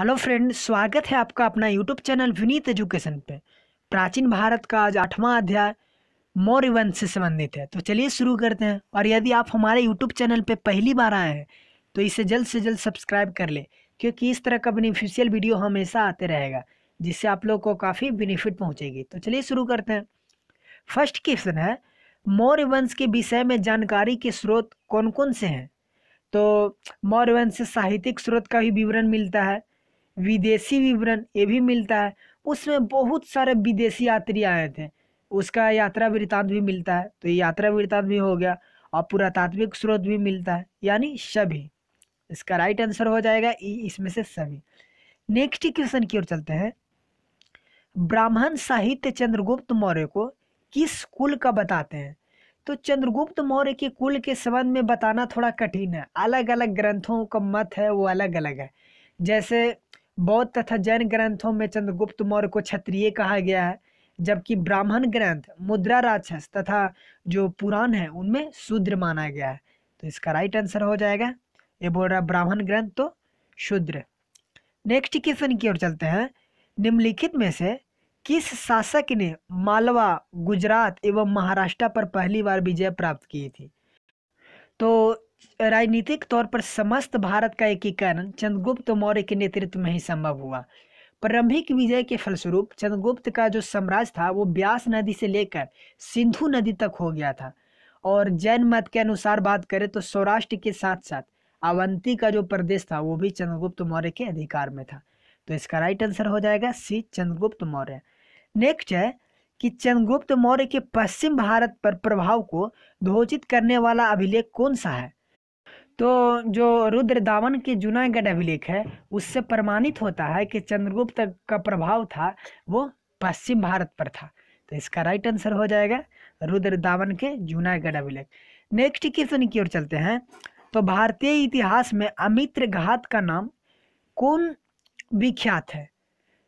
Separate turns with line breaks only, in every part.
Hello friend स्वागत है आपका अपना यूट्यूब चैनल विनीत एजुकेशन पे प्राचीन भारत का आज आठवां अध्याय मौर्य वंश से संबंधित है तो चलिए शुरू करते हैं और यदि आप हमारे यूट्यूब चैनल पे पहली बार आए हैं तो इसे जल्द से जल्द सब्सक्राइब कर ले क्योंकि इस तरह का बेनिफिशियल वीडियो हमेशा आते रहेगा जिससे आप लोग को काफ़ी बेनिफिट पहुँचेगी तो चलिए शुरू करते हैं फर्स्ट क्वेश्चन है मौर्य वंश के विषय में जानकारी के स्रोत कौन कौन से हैं तो मौर्य वंश से साहित्यिक स्रोत का भी विवरण मिलता है विदेशी विवरण ये भी मिलता है उसमें बहुत सारे विदेशी यात्री आए थे उसका यात्रा वृत्तांत भी मिलता है तो यात्रा वृत्तांत भी हो गया और पुरातात्विक स्रोत भी मिलता है यानी सभी इसका राइट आंसर हो जाएगा इसमें से सभी नेक्स्ट क्वेश्चन की ओर चलते हैं ब्राह्मण साहित्य चंद्रगुप्त मौर्य को किस कुल का बताते हैं तो चंद्रगुप्त मौर्य के कुल के संबंध में बताना थोड़ा कठिन है अलग अलग ग्रंथों का मत है वो अलग अलग है जैसे बौद्ध तथा जैन ग्रंथों में चंद्रगुप्त मौर्य को क्षत्रिय कहा गया है जबकि ब्राह्मण ग्रंथ मुद्रा राक्षस तथा जो पुराण है उनमें शूद्र माना गया है तो इसका राइट आंसर हो जाएगा ये बोल रहा ब्राह्मण ग्रंथ तो शूद्र नेक्स्ट क्वेश्चन की ओर चलते हैं निम्नलिखित में से किस शासक ने मालवा गुजरात एवं महाराष्ट्र पर पहली बार विजय प्राप्त की थी तो राजनीतिक तौर पर समस्त भारत का एकीकरण चंद्रगुप्त मौर्य के नेतृत्व में ही संभव हुआ प्रारंभिक विजय के फलस्वरूप चंद्रगुप्त का जो साम्राज्य था वो ब्यास नदी से लेकर सिंधु नदी तक हो गया था और जैन मत के अनुसार बात करें तो सौराष्ट्र के साथ साथ अवंती का जो प्रदेश था वो भी चंद्रगुप्त मौर्य के अधिकार में था तो इसका राइट आंसर हो जाएगा सी चंद्रगुप्त मौर्य नेक्स्ट है कि चंद्रगुप्त मौर्य के पश्चिम भारत पर प्रभाव को ध्वजित करने वाला अभिलेख कौन सा है तो जो रुद्र दामन के जूनागढ़ अभिलेख है उससे प्रमाणित होता है कि चंद्रगुप्त का प्रभाव था वो पश्चिम भारत पर था तो इसका राइट आंसर हो जाएगा रुद्र दामन के जूनागढ़ अभिलेख नेक्स्ट क्वेश्चन की ओर चलते हैं तो भारतीय इतिहास में अमित्र घात का नाम कौन विख्यात है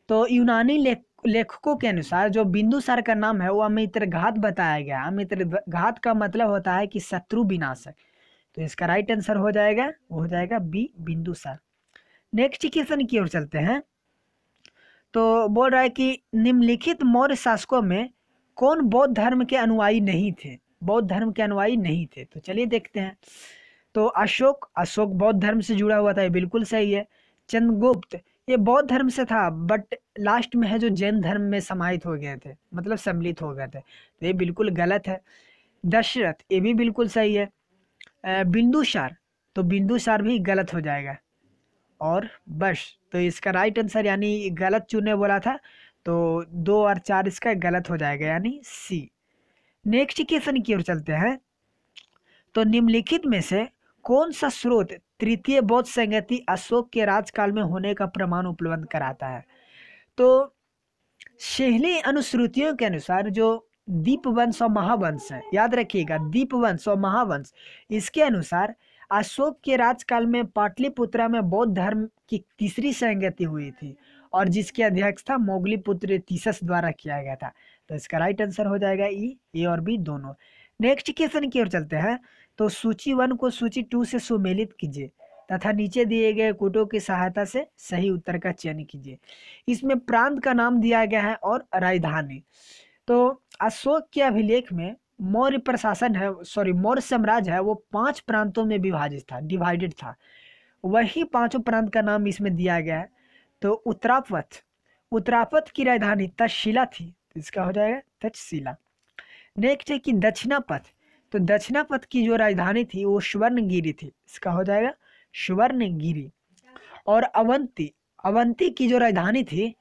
तो यूनानी लेख लेखकों के अनुसार जो बिंदुसार का नाम है वो अमित्र घात बताया गया अमित्र घात का मतलब होता है कि शत्रु विनाशक तो इसका राइट आंसर हो जाएगा वो हो जाएगा बी बिंदु सर नेक्स्ट क्वेश्चन की ओर चलते हैं तो बोल रहा है कि निम्नलिखित मौर्य शासकों में कौन बौद्ध धर्म के अनुयायी नहीं थे बौद्ध धर्म के अनुयायी नहीं थे तो चलिए देखते हैं तो अशोक अशोक बौद्ध धर्म से जुड़ा हुआ था ये बिल्कुल सही है चंद्रगुप्त ये बौद्ध धर्म से था बट लास्ट में है जो जैन धर्म में समाहित हो गए थे मतलब सम्मिलित हो गए थे तो ये बिल्कुल गलत है दशरथ ये भी बिल्कुल सही है बिंदुसार तो बिंदुसार भी गलत हो जाएगा और बस तो इसका राइट आंसर यानी गलत चुनने बोला था तो दो और चार इसका गलत हो जाएगा यानी सी नेक्स्ट क्वेश्चन की ओर चलते हैं तो निम्नलिखित में से कौन सा स्रोत तृतीय बौद्ध संगति अशोक के राजकाल में होने का प्रमाण उपलब्ध कराता है तो शहली अनुश्रुतियों के अनुसार जो दीप वंश और महावंश है याद रखिएगा वंश और महावंश इसके अनुसार अशोक के राजकाल में पाटलिपुत्रा में बौद्ध धर्म की तीसरी संगति हुई थी और जिसकी अध्यक्षता मोगली पुत्र तीसस द्वारा किया गया था तो इसका राइट आंसर हो जाएगा ई e, ए और बी दोनों नेक्स्ट क्वेश्चन की ओर चलते हैं तो सूची वन को सूची टू से सुमेलित कीजिए तथा नीचे दिए गए कुटों की सहायता से सही उत्तर का चयन कीजिए इसमें प्रांत का नाम दिया गया है और राजधानी तो अशोक के अभिलेख में मौर्य प्रशासन है सॉरी मौर्य साम्राज्य है वो पांच प्रांतों में विभाजित था डिवाइडेड था वही पांचों प्रांत का नाम इसमें दिया गया है तो उत्तरापथ उत्तरापथ की राजधानी तक्षशिला थी तो इसका हो जाएगा तक्षशिला नेक्स्ट है कि दक्षिणापथ तो दक्षिणापथ की जो राजधानी थी वो स्वर्णगिरी थी इसका हो जाएगा स्वर्णगिरी और अवंती अवंती की जो राजधानी थी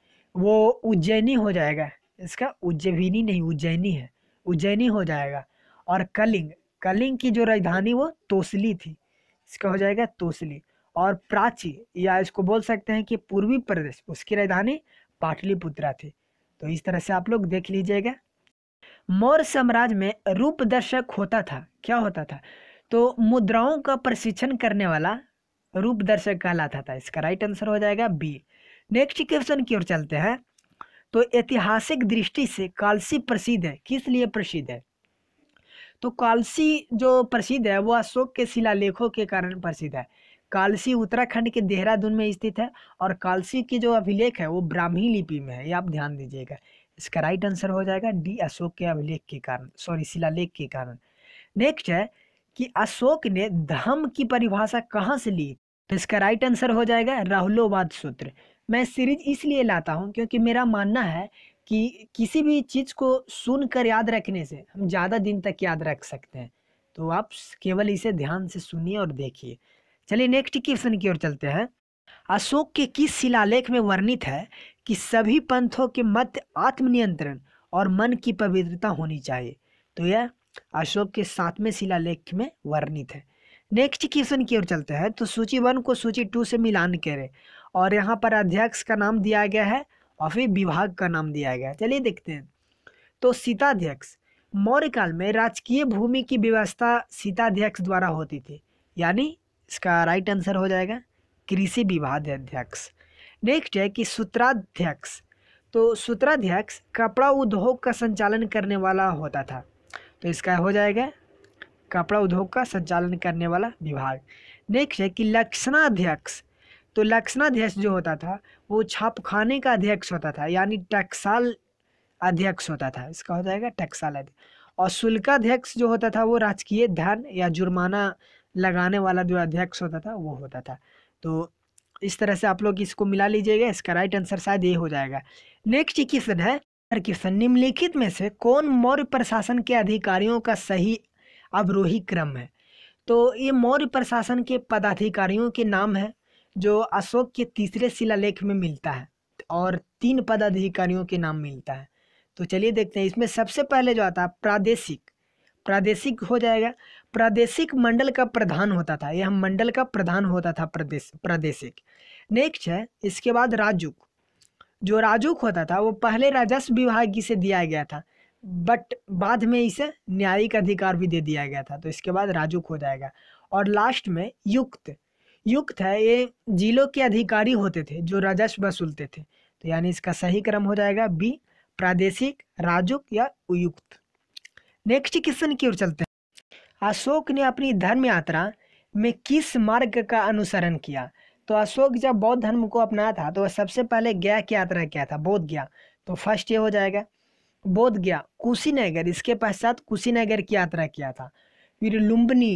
वो उज्जैनी हो जाएगा इसका उज्जैनी नहीं उज्जैनी है उज्जैनी हो जाएगा और कलिंग कलिंग की जो राजधानी वो तोसली थी इसका हो जाएगा तोसली और प्राची या इसको बोल सकते हैं कि पूर्वी प्रदेश उसकी राजधानी पाटलिपुत्रा थी तो इस तरह से आप लोग देख लीजिएगा मौर्य साम्राज्य में रूप दर्शक होता था क्या होता था तो मुद्राओं का प्रशिक्षण करने वाला रूप दर्शक कहलाता था इसका राइट आंसर हो जाएगा बी नेक्स्ट क्वेश्चन की ओर चलते हैं तो ऐतिहासिक दृष्टि से कालसी प्रसिद्ध है किस लिए प्रसिद्ध है तो कालसी जो प्रसिद्ध है वो अशोक के शिलालेखों के कारण प्रसिद्ध है कालसी उत्तराखंड के देहरादून में स्थित है और कालसी की जो अभिलेख है वो ब्राह्मी लिपि में है ये आप ध्यान दीजिएगा इसका राइट आंसर हो जाएगा डी अशोक के अभिलेख के कारण सॉरी शिलालेख के कारण नेक्स्ट है कि अशोक ने धम की परिभाषा कहाँ से ली तो इसका राइट आंसर हो जाएगा राहुलोवाद सूत्र मैं सीरीज इसलिए लाता हूँ क्योंकि मेरा मानना है कि किसी भी चीज़ को सुनकर याद रखने से हम ज़्यादा दिन तक याद रख सकते हैं तो आप केवल इसे ध्यान से सुनिए और देखिए चलिए नेक्स्ट क्वेश्चन की ओर चलते हैं अशोक के किस शिलालेख में वर्णित है कि सभी पंथों के मत आत्मनियंत्रण और मन की पवित्रता होनी चाहिए तो यह अशोक के सातवें शिलालेख में वर्णित है नेक्स्ट क्वेश्चन की ओर चलते हैं तो सूची वन को सूची टू से मिलान करें और यहाँ पर अध्यक्ष का नाम दिया गया है और फिर विभाग का नाम दिया गया है चलिए देखते हैं तो सीताध्यक्ष मौर्य काल में राजकीय भूमि की व्यवस्था सीताध्यक्ष द्वारा होती थी यानी इसका राइट आंसर हो जाएगा कृषि विभाग अध्यक्ष नेक्स्ट है कि सूत्राध्यक्ष तो सूत्राध्यक्ष कपड़ा उद्योग का संचालन करने वाला होता था तो इसका हो जाएगा कपड़ा उद्योग का संचालन करने वाला विभाग नेक्स्ट है कि लक्षणाध्यक्ष तो लक्षणाध्यक्ष जो होता था वो छापखाने का अध्यक्ष होता था यानी टैक्साल अध्यक्ष होता था इसका हो जाएगा टैक्साल अध्यक्ष और शुल्काध्यक्ष जो होता था वो राजकीय धन या जुर्माना लगाने वाला जो अध्यक्ष होता था वो होता था तो इस तरह से आप लोग इसको मिला लीजिएगा इसका राइट आंसर शायद ये हो जाएगा नेक्स्ट क्वेश्चन है क्वेश्चन निम्नलिखित में से कौन मौर्य प्रशासन के अधिकारियों का सही अवरोही क्रम है तो ये मौर्य प्रशासन के पदाधिकारियों के नाम है जो अशोक के तीसरे शिलालेख में मिलता है और तीन पदाधिकारियों के नाम मिलता है तो चलिए देखते हैं इसमें सबसे पहले जो आता है प्रादेशिक प्रादेशिक हो जाएगा प्रादेशिक मंडल का प्रधान होता था यह मंडल का प्रधान होता था प्रदेश प्रादेशिक नेक्स्ट है इसके बाद राजुक जो राजुक होता था वो पहले राजस्व विभाग से दिया गया था बट बाद में इसे न्यायिक अधिकार भी दे दिया गया था तो इसके बाद राजुक हो जाएगा और लास्ट में युक्त युक्त है ये जिलों के अधिकारी होते थे जो राजस्व वसूलते थे तो यानी इसका सही क्रम हो जाएगा बी प्रादेशिक राजुक या उयुक्त नेक्स्ट क्वेश्चन की ओर चलते हैं अशोक ने अपनी धर्म यात्रा में किस मार्ग का अनुसरण किया तो अशोक जब बौद्ध धर्म को अपनाया था तो वह सबसे पहले गया की यात्रा किया था बोध गया तो फर्स्ट ये हो जाएगा बोध गया कुशीनगर इसके पश्चात कुशीनगर की यात्रा किया था फिर लुम्बनी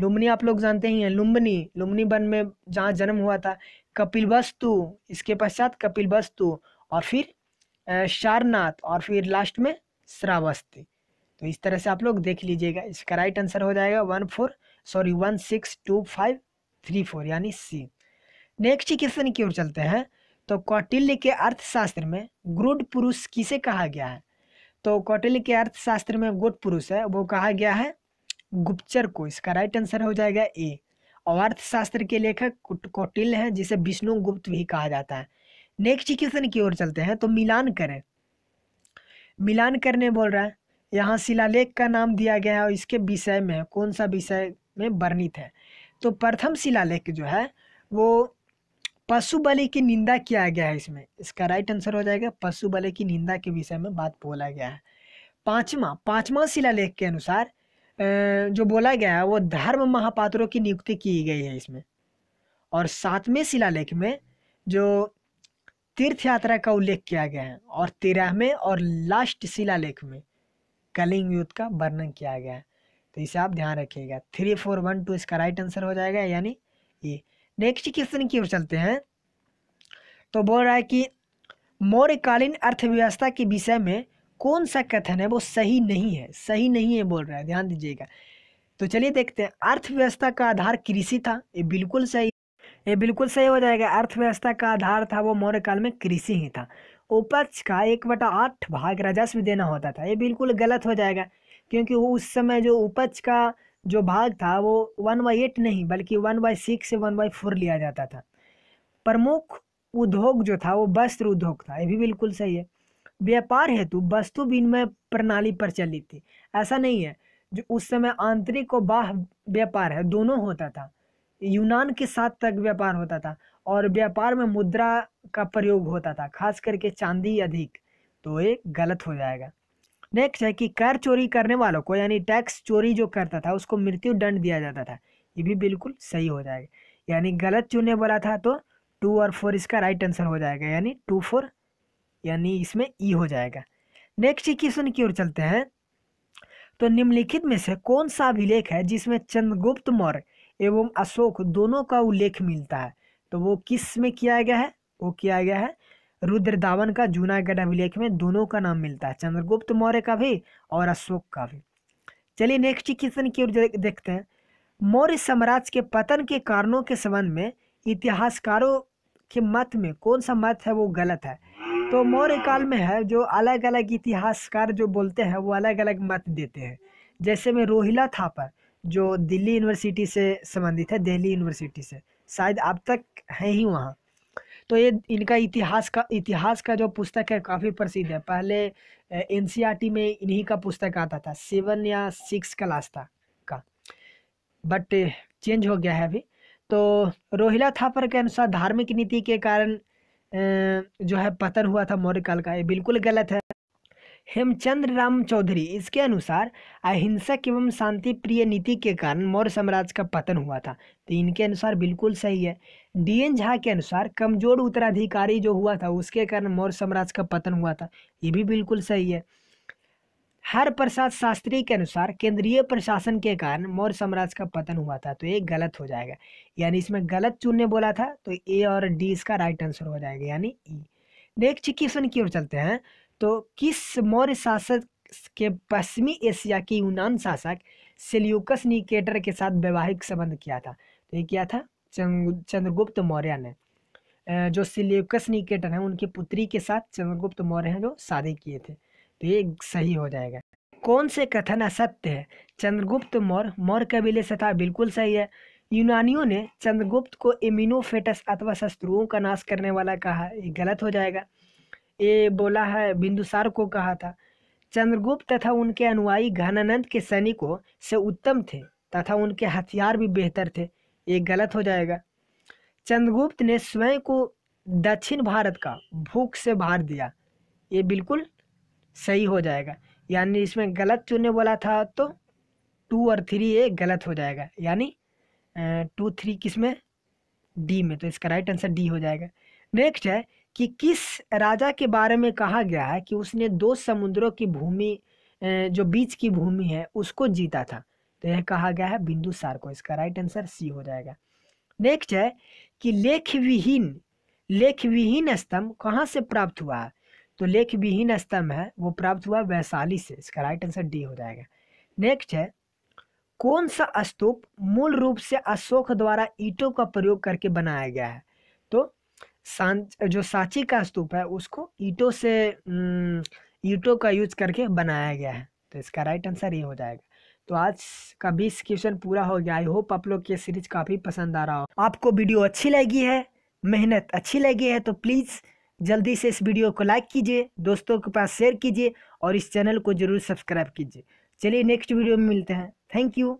लुम्बनी आप लोग जानते ही हैं लुम्बनी लुम्बनी वन में जहाँ जन्म हुआ था कपिल वस्तु इसके पश्चात कपिल वस्तु और फिर शारनाथ और फिर लास्ट में श्रावस्ती तो इस तरह से आप लोग देख लीजिएगा इसका राइट आंसर हो जाएगा one four sorry one six two five three four यानी सी नेक्स्ट क्वेश्चन की ओर चलते हैं तो कौटिल्य के अर्थशास्त्र में गुड पुरुष किसे कहा गया है तो कौटिल्य के अर्थशास्त्र में गुड पुरुष है वो कहा गया है गुप्चर को इसका राइट आंसर हो जाएगा ए और अर्थशास्त्र के लेखक कौटिल हैं जिसे गुप्त भी कहा जाता है नेक्स्ट क्वेश्चन की ओर चलते हैं तो मिलान करें मिलान करने बोल रहा है यहाँ शिलालेख का नाम दिया गया है और इसके विषय में कौन सा विषय में वर्णित है तो प्रथम शिलालेख जो है वो पशु बलि की निंदा किया गया है इसमें इसका राइट आंसर हो जाएगा पशु बलि की निंदा के विषय में बात बोला गया है पांचवा पांचवा शिलालेख के अनुसार जो बोला गया है वो धर्म महापात्रों की नियुक्ति की गई है इसमें और सातवें शिलालेख में जो तीर्थ यात्रा का उल्लेख किया गया है और तेरहवें और लास्ट शिलालेख में कलिंग युद्ध का वर्णन किया गया है तो इसे आप ध्यान रखिएगा थ्री फोर वन टू इसका राइट आंसर हो जाएगा यानी ये नेक्स्ट क्वेश्चन की ओर चलते हैं तो बोल रहा है कि मौर्यकालीन अर्थव्यवस्था के विषय में कौन सा कथन है वो सही नहीं है सही नहीं है बोल रहा है ध्यान दीजिएगा तो चलिए देखते हैं अर्थव्यवस्था का आधार कृषि था ये बिल्कुल सही ये बिल्कुल सही हो जाएगा अर्थव्यवस्था का आधार था वो मौर्य काल में कृषि ही था उपज का एक बटा आठ भाग राजस्व देना होता था ये बिल्कुल गलत हो जाएगा क्योंकि वो उस समय जो उपज का जो भाग था वो वन बाई एट नहीं बल्कि वन बाई सिक्स से वन बाई फोर लिया जाता था प्रमुख उद्योग जो था वो वस्त्र उद्योग था ये भी बिल्कुल सही है व्यापार हेतु वस्तु विनिमय प्रणाली प्रचलित थी ऐसा नहीं है जो उस समय आंतरिक और बाह व्यापार है दोनों होता था यूनान के साथ तक व्यापार होता था और व्यापार में मुद्रा का प्रयोग होता था खास करके चांदी अधिक तो ये गलत हो जाएगा नेक्स्ट है कि कर चोरी करने वालों को यानी टैक्स चोरी जो करता था उसको मृत्यु दंड दिया जाता था ये भी बिल्कुल सही हो जाएगा यानी गलत चुनने वाला था तो टू और फोर इसका राइट आंसर हो जाएगा यानी टू फोर यानी इसमें ई हो जाएगा नेक्स्ट क्वेश्चन की ओर चलते हैं तो निम्नलिखित में से कौन सा अभिलेख है जिसमें चंद्रगुप्त मौर्य एवं अशोक दोनों का उल्लेख मिलता है तो वो किस में किया गया है वो किया गया है रुद्र दावन का जूनागढ़ अभिलेख में दोनों का नाम मिलता है चंद्रगुप्त मौर्य का भी और अशोक का भी चलिए नेक्स्ट क्वेश्चन की ओर देखते हैं मौर्य साम्राज्य के पतन के कारणों के संबंध में इतिहासकारों के मत में कौन सा मत है वो गलत है तो मौर्य काल में है जो अलग अलग इतिहासकार जो बोलते हैं वो अलग अलग मत देते हैं जैसे में रोहिला थापर जो दिल्ली यूनिवर्सिटी से संबंधित है दिल्ली यूनिवर्सिटी से शायद अब तक है ही वहाँ तो ये इनका इतिहास का इतिहास का जो पुस्तक है काफ़ी प्रसिद्ध है पहले एन में इन्हीं का पुस्तक आता था सेवन या सिक्स क्लास था का बट चेंज हो गया है अभी तो रोहिला थापर के अनुसार धार्मिक नीति के कारण जो है पतन हुआ था मौर्य काल का ये बिल्कुल गलत है हेमचंद्र राम चौधरी इसके अनुसार अहिंसक एवं शांति प्रिय नीति के कारण मौर्य साम्राज्य का पतन हुआ था तो इनके अनुसार बिल्कुल सही है डीएन झा के अनुसार कमजोर उत्तराधिकारी जो हुआ था उसके कारण मौर्य साम्राज्य का पतन हुआ था ये भी बिल्कुल सही है हर प्रसाद शास्त्री के अनुसार केंद्रीय प्रशासन के कारण मौर्य साम्राज्य का पतन हुआ था तो ये गलत हो जाएगा यानी इसमें गलत चुनने बोला था तो ए और डी इसका राइट आंसर हो जाएगा यानी ई e। नेक्स्ट क्वेश्चन की ओर चलते हैं तो किस मौर्य शासक के पश्चिमी एशिया के यूनान शासक सेल्यूकस निकेटर के साथ वैवाहिक संबंध किया था तो ये किया था चंद्रगुप्त मौर्य ने जो सिलेकस निकेटर हैं उनकी पुत्री के साथ चंद्रगुप्त मौर्य जो शादी किए थे तो ये सही हो जाएगा कौन से कथन असत्य है चंद्रगुप्त मौर्य मौर्य कबीले से था बिल्कुल सही है यूनानियों ने चंद्रगुप्त को इम्यूनोफेटस अथवा शत्रुओं का नाश करने वाला कहा ये गलत हो जाएगा ये बोला है बिंदुसार को कहा था चंद्रगुप्त तथा उनके अनुयायी घनानंद के सैनिकों से उत्तम थे तथा उनके हथियार भी बेहतर थे ये गलत हो जाएगा चंद्रगुप्त ने स्वयं को दक्षिण भारत का भूख से भार दिया ये बिल्कुल सही हो जाएगा यानी इसमें गलत चुनने बोला था तो टू और थ्री ए गलत हो जाएगा यानी टू थ्री किस में डी में तो इसका राइट आंसर डी हो जाएगा नेक्स्ट है कि किस राजा के बारे में कहा गया है कि उसने दो समुद्रों की भूमि जो बीच की भूमि है उसको जीता था तो यह कहा गया है बिंदुसार को इसका राइट आंसर सी हो जाएगा नेक्स्ट है कि लेख विहीन लेख विहीन स्तंभ कहाँ से प्राप्त हुआ है तो लेख विहीन स्तंभ है वो प्राप्त हुआ वैशाली से इसका राइट आंसर डी हो जाएगा नेक्स्ट है कौन सा स्तूप मूल रूप से अशोक द्वारा ईटों का प्रयोग करके बनाया गया है तो जो सांची का स्तूप है उसको ईटों से ईटों का यूज करके बनाया गया है तो इसका राइट आंसर ये हो जाएगा तो आज का बीस क्वेश्चन पूरा हो गया आई होप आप लोग ये सीरीज काफ़ी पसंद आ रहा हो आपको वीडियो अच्छी लगी है मेहनत अच्छी लगी है तो प्लीज़ जल्दी से इस वीडियो को लाइक कीजिए दोस्तों के पास शेयर कीजिए और इस चैनल को जरूर सब्सक्राइब कीजिए चलिए नेक्स्ट वीडियो में मिलते हैं थैंक यू